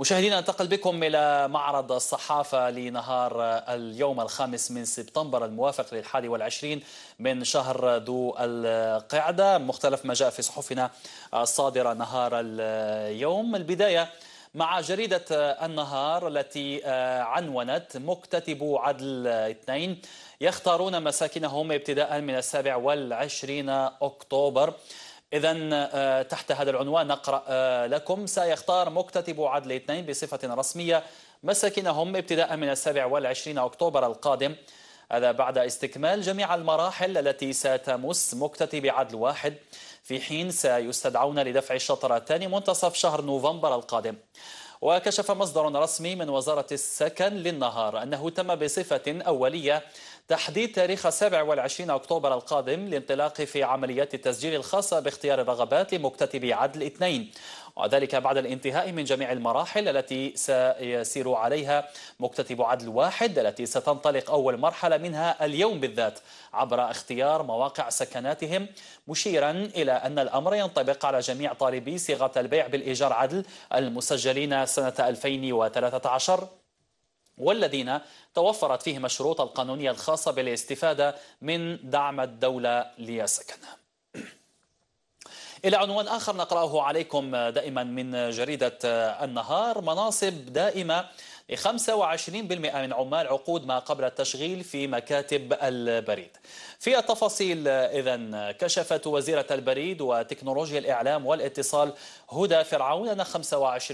مشاهدينا ننتقل بكم إلى معرض الصحافة لنهار اليوم الخامس من سبتمبر الموافق للحادي والعشرين من شهر ذو القعدة مختلف ما جاء في صحفنا الصادرة نهار اليوم البداية مع جريدة النهار التي عنونت مكتتب عدل اثنين يختارون مساكنهم ابتداء من السابع والعشرين أكتوبر إذا آه، تحت هذا العنوان نقرأ آه، لكم سيختار مكتتب عدل اثنين بصفة رسمية مساكنهم ابتداء من السابع والعشرين أكتوبر القادم هذا بعد استكمال جميع المراحل التي ستمس مكتتب عدل واحد في حين سيستدعون لدفع الشطر الثاني منتصف شهر نوفمبر القادم وكشف مصدر رسمي من وزارة السكن للنهار أنه تم بصفة أولية تحديد تاريخ 27 أكتوبر القادم لانطلاق في عمليات التسجيل الخاصة باختيار الرغبات لمكتتبي عدل اثنين وذلك بعد الانتهاء من جميع المراحل التي سيسير عليها مكتتب عدل واحد التي ستنطلق أول مرحلة منها اليوم بالذات عبر اختيار مواقع سكناتهم مشيرا إلى أن الأمر ينطبق على جميع طالبي صيغة البيع بالإيجار عدل المسجلين سنة 2013 والذين توفرت فيهم الشروط القانونية الخاصة بالاستفادة من دعم الدولة ليسكن إلى عنوان آخر نقرأه عليكم دائما من جريدة النهار مناصب دائمة ل 25% من عمال عقود ما قبل التشغيل في مكاتب البريد. في التفاصيل اذا كشفت وزيره البريد وتكنولوجيا الاعلام والاتصال هدى فرعون ان 25%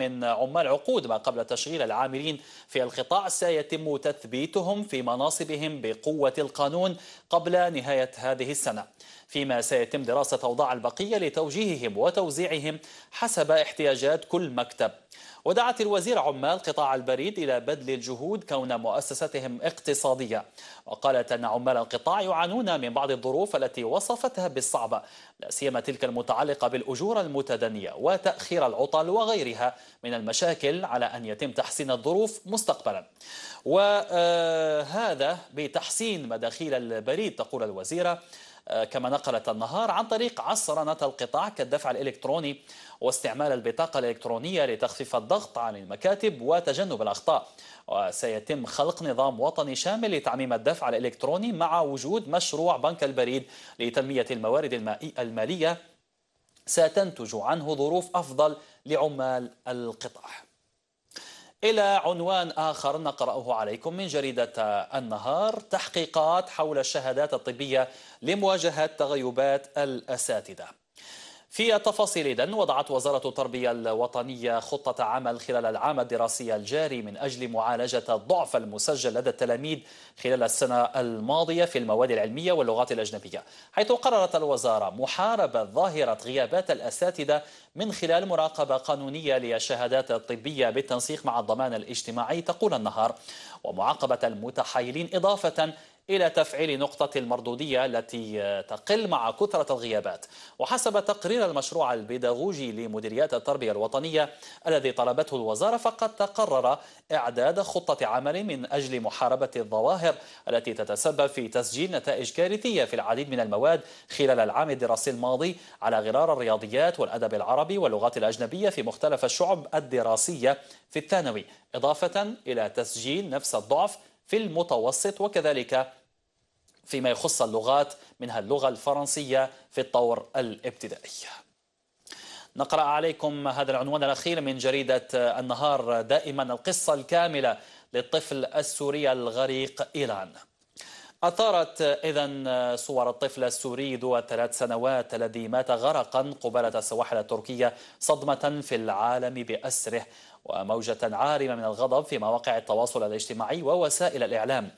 من عمال عقود ما قبل تشغيل العاملين في القطاع سيتم تثبيتهم في مناصبهم بقوه القانون قبل نهايه هذه السنه. فيما سيتم دراسه اوضاع البقيه لتوجيههم وتوزيعهم حسب احتياجات كل مكتب ودعت الوزير عمال قطاع البريد إلى بذل الجهود كون مؤسستهم اقتصادية وقالت أن عمال القطاع يعانون من بعض الظروف التي وصفتها بالصعبة لا سيما تلك المتعلقة بالأجور المتدنية وتأخير العطل وغيرها من المشاكل على أن يتم تحسين الظروف مستقبلا وهذا بتحسين مداخيل البريد تقول الوزيرة آه، كما نقلت النهار عن طريق عصرنة القطاع كالدفع الإلكتروني واستعمال البطاقة الإلكترونية لتخفيف الضغط عن المكاتب وتجنب الأخطاء وسيتم خلق نظام وطني شامل لتعميم الدفع الإلكتروني مع وجود مشروع بنك البريد لتنمية الموارد المالية ستنتج عنه ظروف أفضل لعمال القطاع إلى عنوان آخر نقرأه عليكم من جريدة النهار تحقيقات حول الشهادات الطبية لمواجهة تغيبات الأساتذة في التفاصيل إذن وضعت وزارة التربية الوطنية خطة عمل خلال العام الدراسي الجاري من أجل معالجة الضعف المسجل لدى التلاميذ خلال السنة الماضية في المواد العلمية واللغات الأجنبية حيث قررت الوزارة محاربة ظاهرة غيابات الأساتذة من خلال مراقبة قانونية للشهادات الطبية بالتنسيق مع الضمان الاجتماعي تقول النهار ومعاقبة المتحايلين إضافة إلى تفعيل نقطة المردودية التي تقل مع كثرة الغيابات وحسب تقرير المشروع البيداغوجي لمديريات التربية الوطنية الذي طلبته الوزارة فقد تقرر إعداد خطة عمل من أجل محاربة الظواهر التي تتسبب في تسجيل نتائج كارثية في العديد من المواد خلال العام الدراسي الماضي على غرار الرياضيات والأدب العربي واللغات الأجنبية في مختلف الشعب الدراسية في الثانوي إضافة إلى تسجيل نفس الضعف في المتوسط وكذلك فيما يخص اللغات منها اللغة الفرنسية في الطور الابتدائي نقرأ عليكم هذا العنوان الأخير من جريدة النهار دائما القصة الكاملة للطفل السوري الغريق ايلان. أثارت إذا صور الطفل السوري ذو الثلاث سنوات الذي مات غرقا قبالة السواحل التركية صدمة في العالم بأسره وموجة عارمة من الغضب في مواقع التواصل الاجتماعي ووسائل الإعلام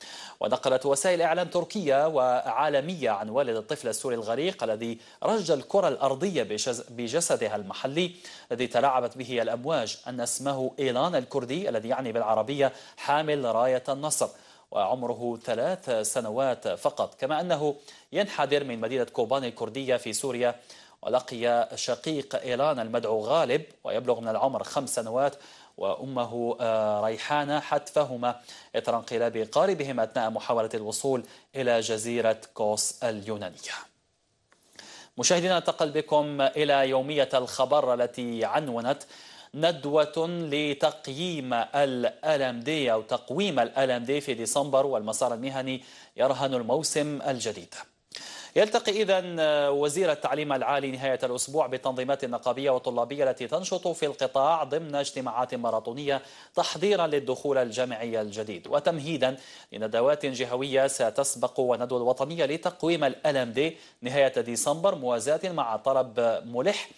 ونقلت وسائل إعلام تركية وعالمية عن والد الطفل السوري الغريق الذي رج الكرة الأرضية بجسدها المحلي الذي تلاعبت به الأمواج أن اسمه إيلان الكردي الذي يعني بالعربية حامل راية النصر وعمره ثلاث سنوات فقط كما أنه ينحدر من مدينة كوبان الكردية في سوريا ولقي شقيق إيلان المدعو غالب ويبلغ من العمر خمس سنوات وأمه آه، ريحانة حتفهما إثر انقلاب قاربهم أثناء محاولة الوصول إلى جزيرة كوس اليونانية مشاهدينا انتقل بكم إلى يومية الخبر التي عنونت ندوة لتقييم الألم دي أو تقويم الألم دي في ديسمبر والمسار المهني يرهن الموسم الجديد يلتقي إذا آه، وزير التعليم العالي نهاية الأسبوع بالتنظيمات النقابية والطلابية التي تنشط في القطاع ضمن اجتماعات ماراثونية تحضيرا للدخول الجامعي الجديد وتمهيدا لندوات جهوية ستسبق وندوة الوطنية لتقويم الألم دي نهاية ديسمبر موازاة مع طلب ملح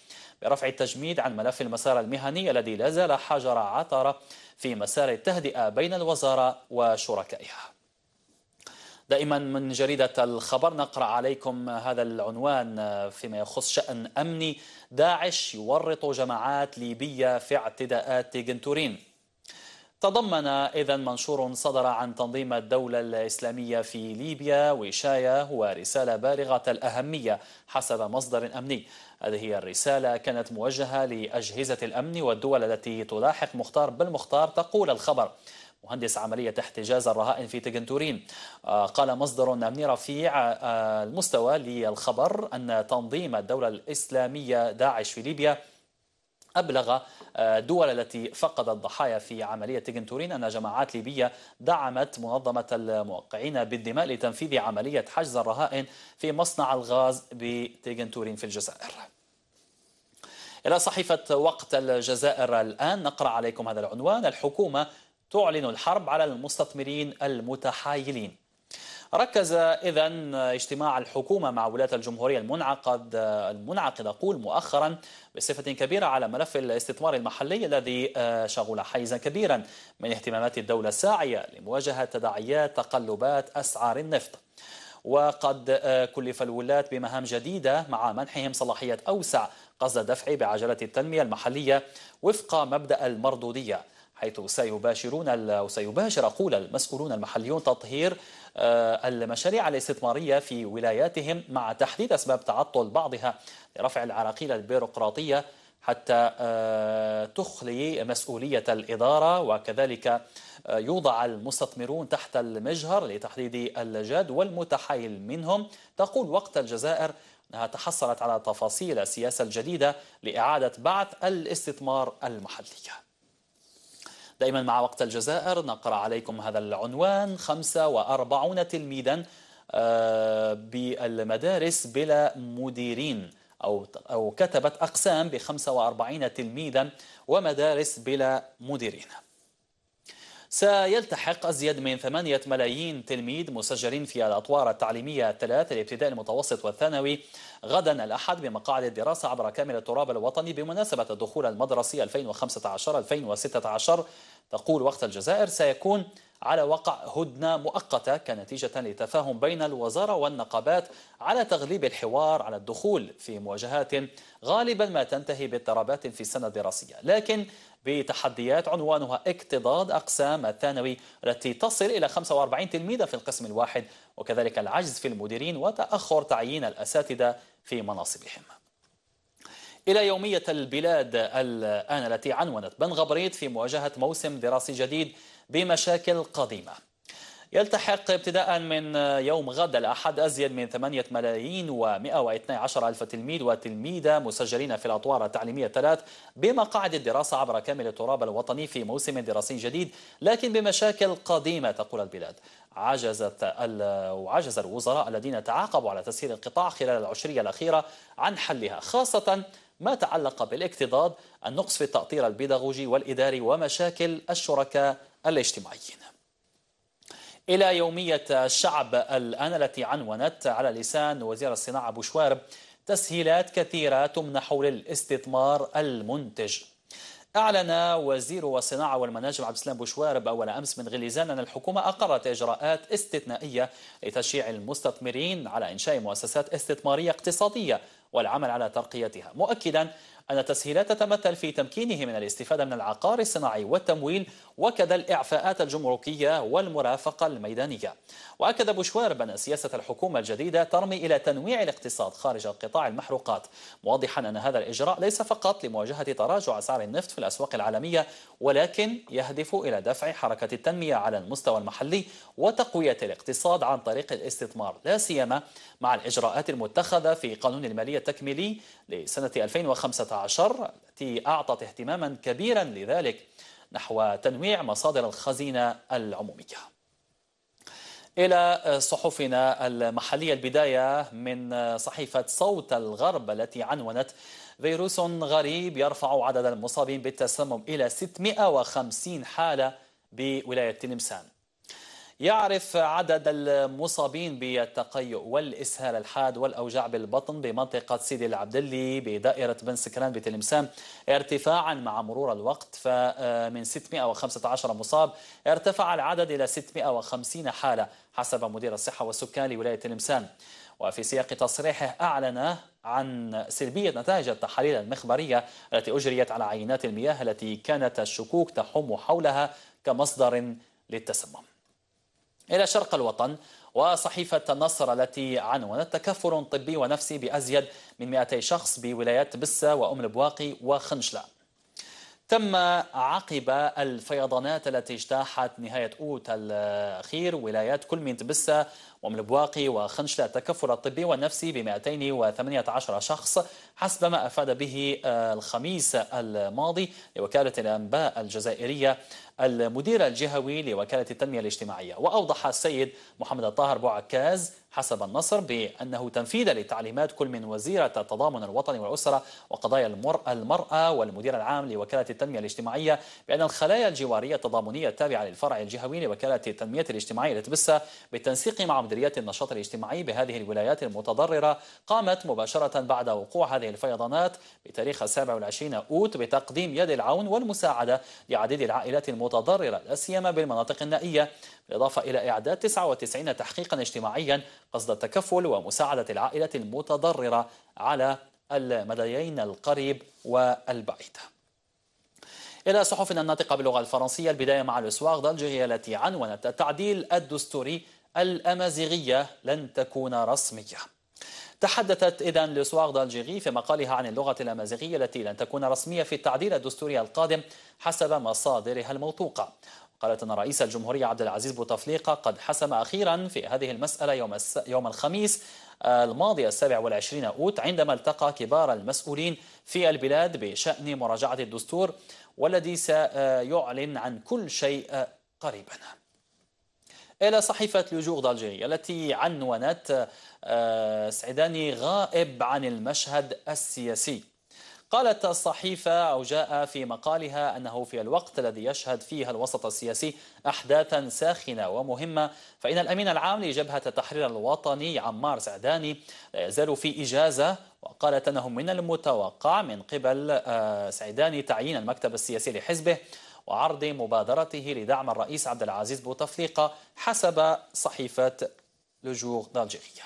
برفع التجميد عن ملف المسار المهني الذي لا زال حجر عثرة في مسار التهدئة بين الوزارة وشركائها دائما من جريدة الخبر نقرأ عليكم هذا العنوان آه، فيما يخص شأن أمني داعش يورط جماعات ليبية في اعتداءات جنتورين تضمن إذا منشور صدر عن تنظيم الدولة الإسلامية في ليبيا وشاية ورسالة بالغة الأهمية حسب مصدر أمني هذه الرسالة كانت موجهة لأجهزة الأمن والدول التي تلاحق مختار بالمختار تقول الخبر مهندس عملية احتجاز الرهائن في تجنتورين آه، قال مصدر أمني رفيع آه، المستوى للخبر أن تنظيم الدولة الإسلامية داعش في ليبيا أبلغ الدول آه، التي فقدت ضحايا في عملية تيجنتورين أن جماعات ليبية دعمت منظمة الموقعين بالدماء لتنفيذ عملية حجز الرهائن في مصنع الغاز بتيجنتورين في الجزائر إلى صحيفة وقت الجزائر الآن نقرأ عليكم هذا العنوان الحكومة تعلن الحرب على المستثمرين المتحايلين ركز إذا اجتماع الحكومة مع ولاة الجمهورية المنعقد المنعقد أقول مؤخرا بصفة كبيرة على ملف الاستثمار المحلي الذي آه، شغل حيزا كبيرا من اهتمامات الدولة الساعية لمواجهة تداعيات تقلبات أسعار النفط وقد آه، كلف الولاة بمهام جديدة مع منحهم صلاحية أوسع قصد دفع بعجلة التنمية المحلية وفق مبدأ المردودية حيث سيباشرون أو سيباشر أقول المسؤولون المحليون تطهير آه، المشاريع الاستثمارية في ولاياتهم مع تحديد أسباب تعطل بعضها لرفع العراقيل البيروقراطية حتى آه، تخلي مسؤولية الإدارة وكذلك آه، يوضع المستثمرون تحت المجهر لتحديد الجاد والمتحايل منهم تقول وقت الجزائر أنها تحصلت على تفاصيل السياسة الجديدة لإعادة بعث الاستثمار المحلي دائما مع وقت الجزائر نقرأ عليكم هذا العنوان 45 تلميذا آه، بالمدارس بلا مديرين أو أو كتبت أقسام ب 45 تلميذا ومدارس بلا مديرين سيلتحق أزيد من 8 ملايين تلميذ مسجلين في الأطوار التعليمية الثلاث الابتدائي المتوسط والثانوي غدا الأحد بمقاعد الدراسة عبر كامل التراب الوطني بمناسبة الدخول المدرسي 2015-2016 تقول وقت الجزائر سيكون على وقع هدنة مؤقتة كنتيجة لتفاهم بين الوزارة والنقابات على تغليب الحوار على الدخول في مواجهات غالبا ما تنتهي باضطرابات في السنة الدراسية لكن بتحديات عنوانها اكتضاد أقسام الثانوي التي تصل إلى 45 تلميذا في القسم الواحد وكذلك العجز في المديرين وتأخر تعيين الأساتذة في مناصبهم إلى يومية البلاد الآن التي عنونت بن غبريت في مواجهة موسم دراسي جديد بمشاكل قديمة يلتحق ابتداء من يوم غد الأحد أزيد من 8 ملايين و112 ألف تلميذ وتلميذة مسجلين في الأطوار التعليمية الثلاث بمقاعد الدراسة عبر كامل التراب الوطني في موسم دراسي جديد لكن بمشاكل قديمة تقول البلاد عجزت وعجز الوزراء الذين تعاقبوا على تسهيل القطاع خلال العشرية الأخيرة عن حلها خاصة ما تعلق بالاكتضاد النقص في التأطير البيداغوجي والإداري ومشاكل الشركاء الاجتماعيين إلى يومية الشعب الآن التي عنونت على لسان وزير الصناعة بوشوارب تسهيلات كثيرة تمنح للاستثمار المنتج أعلن وزير الصناعة والمناجم عبد السلام بوشوارب أول أمس من غليزان أن الحكومة أقرت إجراءات استثنائية لتشجيع المستثمرين على إنشاء مؤسسات استثمارية اقتصادية والعمل على ترقيتها مؤكدا أن التسهيلات تتمثل في تمكينه من الاستفادة من العقار الصناعي والتمويل وكذا الإعفاءات الجمركية والمرافقة الميدانية وأكد بوشوارب أن سياسة الحكومة الجديدة ترمي إلى تنويع الاقتصاد خارج قطاع المحروقات واضحا أن هذا الإجراء ليس فقط لمواجهة تراجع أسعار النفط في الأسواق العالمية ولكن يهدف إلى دفع حركة التنمية على المستوى المحلي وتقوية الاقتصاد عن طريق الاستثمار لا سيما مع الإجراءات المتخذة في قانون المالية التكميلي لسنة 2015 التي أعطت اهتماما كبيرا لذلك نحو تنويع مصادر الخزينة العمومية إلى صحفنا المحلية البداية من صحيفة صوت الغرب التي عنونت فيروس غريب يرفع عدد المصابين بالتسمم إلى 650 حالة بولاية تلمسان يعرف عدد المصابين بالتقيؤ والإسهال الحاد والأوجاع بالبطن بمنطقة سيدي العبدلي بدائرة بن سكران بتلمسان ارتفاعا مع مرور الوقت فمن آه، 615 مصاب ارتفع العدد إلى 650 حالة حسب مدير الصحة والسكان لولاية تلمسان وفي سياق تصريحه أعلن عن سلبية نتائج التحاليل المخبرية التي أجريت على عينات المياه التي كانت الشكوك تحوم حولها كمصدر للتسمم إلى شرق الوطن وصحيفة النصر التي عنونت تكفر طبي ونفسي بأزيد من 200 شخص بولايات بسة وأم البواقي وخنشلة تم عقب الفيضانات التي اجتاحت نهاية أوت الأخير ولايات كل من تبسة ومن البواقي وخنشلة التكفل الطبي والنفسي ب 218 شخص حسب ما أفاد به آه، الخميس الماضي لوكالة الأنباء الجزائرية المدير الجهوي لوكالة التنمية الاجتماعية وأوضح السيد محمد الطاهر بوعكاز حسب النصر بأنه تنفيذا لتعليمات كل من وزيرة التضامن الوطني والأسرة وقضايا المرأة والمدير العام لوكالة التنمية الاجتماعية بأن الخلايا الجوارية التضامنية التابعة للفرع الجهوي لوكالة التنمية الاجتماعية لتبسة بالتنسيق مع مديرية النشاط الاجتماعي بهذه الولايات المتضررة قامت مباشرة بعد وقوع هذه الفيضانات بتاريخ 27 أوت بتقديم يد العون والمساعدة لعديد العائلات المتضررة لا سيما بالمناطق النائية بالإضافة إلى إعداد 99 تحقيقا اجتماعيا قصد التكفل ومساعدة العائلة المتضررة على المديين القريب والبعيد إلى صحفنا الناطقة باللغة الفرنسية البداية مع الأسواق دالجيريا التي عنونت التعديل الدستوري الأمازيغية لن تكون رسمية تحدثت إذا لسواغ دالجيغي في مقالها عن اللغة الأمازيغية التي لن تكون رسمية في التعديل الدستوري القادم حسب مصادرها الموثوقة قالت أن رئيس الجمهورية عبد العزيز بوتفليقة قد حسم أخيرا في هذه المسألة يوم, الس... يوم الخميس الماضي السابع والعشرين أوت عندما التقى كبار المسؤولين في البلاد بشأن مراجعة الدستور والذي سيعلن عن كل شيء قريبا إلى صحيفة لجور دالجيري التي عنونت آه، سعيداني غائب عن المشهد السياسي قالت الصحيفة أو جاء في مقالها أنه في الوقت الذي يشهد فيها الوسط السياسي أحداثا ساخنة ومهمة فإن الأمين العام لجبهة التحرير الوطني عمار سعداني لا يزال في إجازة وقالت أنه من المتوقع من قبل آه، سعداني تعيين المكتب السياسي لحزبه وعرض مبادرته لدعم الرئيس عبد العزيز بوتفليقة حسب صحيفة لجوغ دالجيريا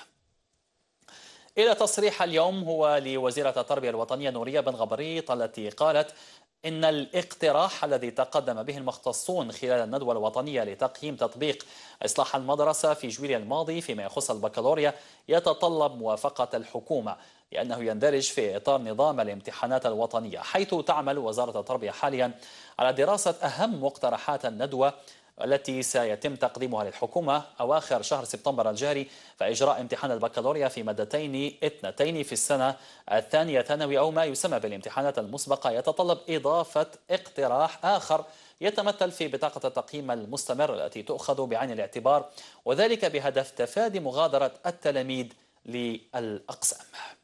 إلى تصريح اليوم هو لوزيرة التربية الوطنية نورية بن غبريط التي قالت إن الاقتراح الذي تقدم به المختصون خلال الندوة الوطنية لتقييم تطبيق إصلاح المدرسة في جويليا الماضي فيما يخص البكالوريا يتطلب موافقة الحكومة لأنه يندرج في إطار نظام الامتحانات الوطنية حيث تعمل وزارة التربية حاليا على دراسة أهم مقترحات الندوة التي سيتم تقديمها للحكومة أواخر شهر سبتمبر الجاري فإجراء امتحان البكالوريا في مادتين اثنتين في السنة الثانية ثانوي أو ما يسمى بالامتحانات المسبقة يتطلب إضافة اقتراح آخر يتمثل في بطاقة التقييم المستمر التي تؤخذ بعين الاعتبار وذلك بهدف تفادي مغادرة التلاميذ للأقسام